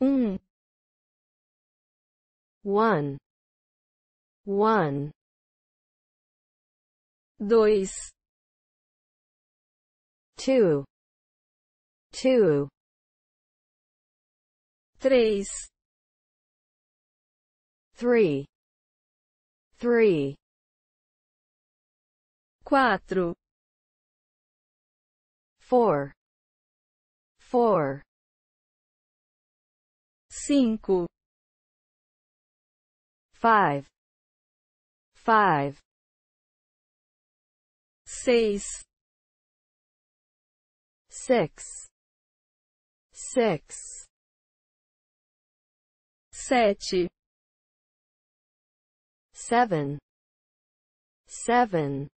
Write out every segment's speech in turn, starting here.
um one one dois two two três three three quatro cinco, five, five, seis, six, six, sete, seven, seven,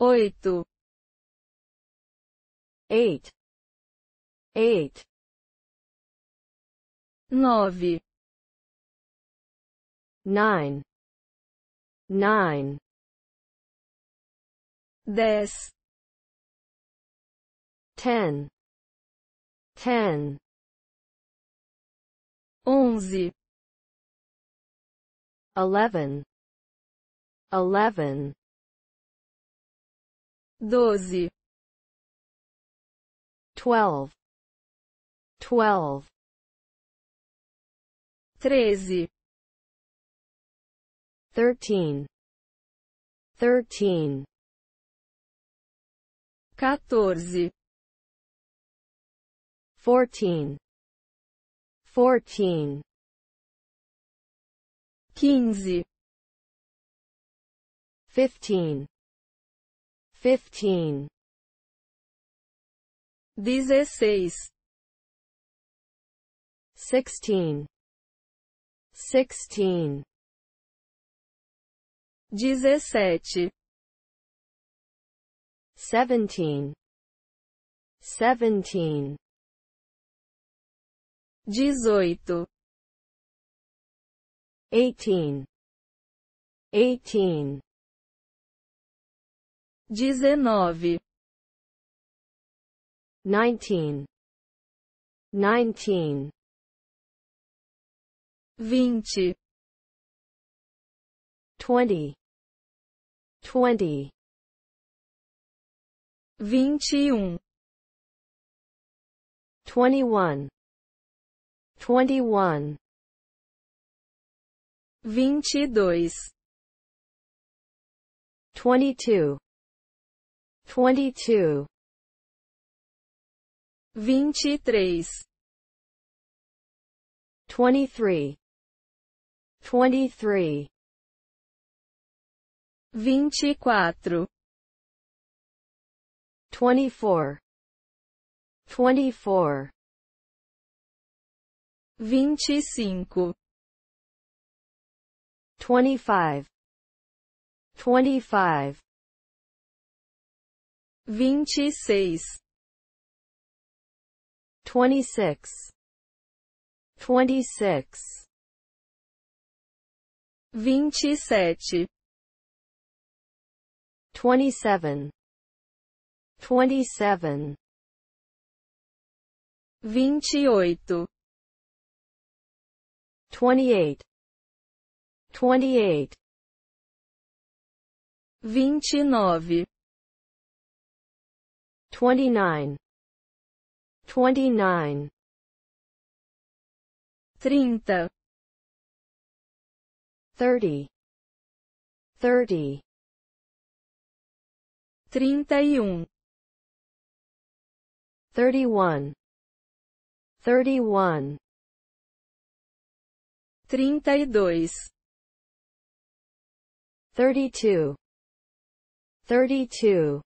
oito, eight, eight nove, nine, nine, dez, ten, ten, onze, eleven, eleven, doze, twelve, twelve, treze, thirteen, thirteen, quatorze, fourteen, fourteen, quinze, fifteen, fifteen, dezesseis, sixteen, sixteen. Dezessete. Seventeen. Seventeen. dezoito, Eighteen. Eighteen. Dezenove. Nineteen. Nineteen vinte, twenty, twenty, vinte e um, twenty one, twenty one, vinte e dois, twenty two, twenty two, vinte e três, twenty three. 23 24 24 24 25 25 25 26 26 26 vinte e sete, twenty seven, twenty seven, vinte e oito, twenty eight, twenty eight, vinte e nove, twenty nine, twenty nine, trinta thirty, thirty, trinta e um, thirty one, thirty one, trinta e dois, thirty two, thirty two,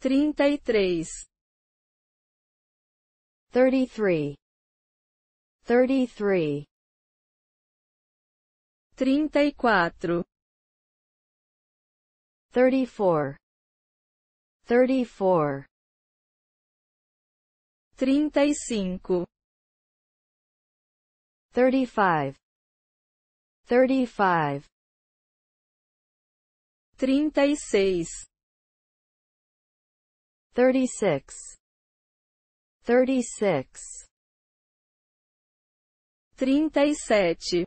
trinta e três, thirty three, thirty three. trinta e quatro, thirty four, thirty four, trinta e cinco, thirty five, thirty five, trinta e seis, thirty six, thirty six, trinta e sete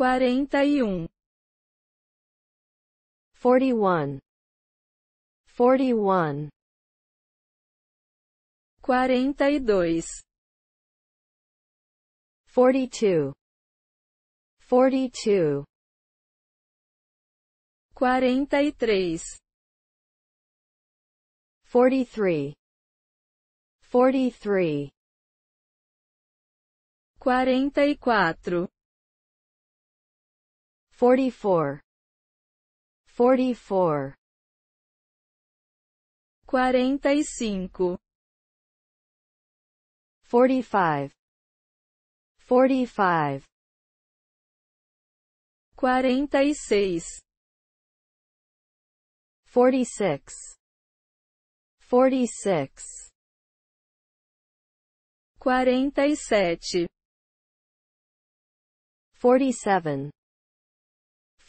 quarenta e um, forty one, forty one, quarenta e dois, forty two, forty two, quarenta e três, forty three, forty three, quarenta e quatro 44 44 45 45 45 46 46 46 47 47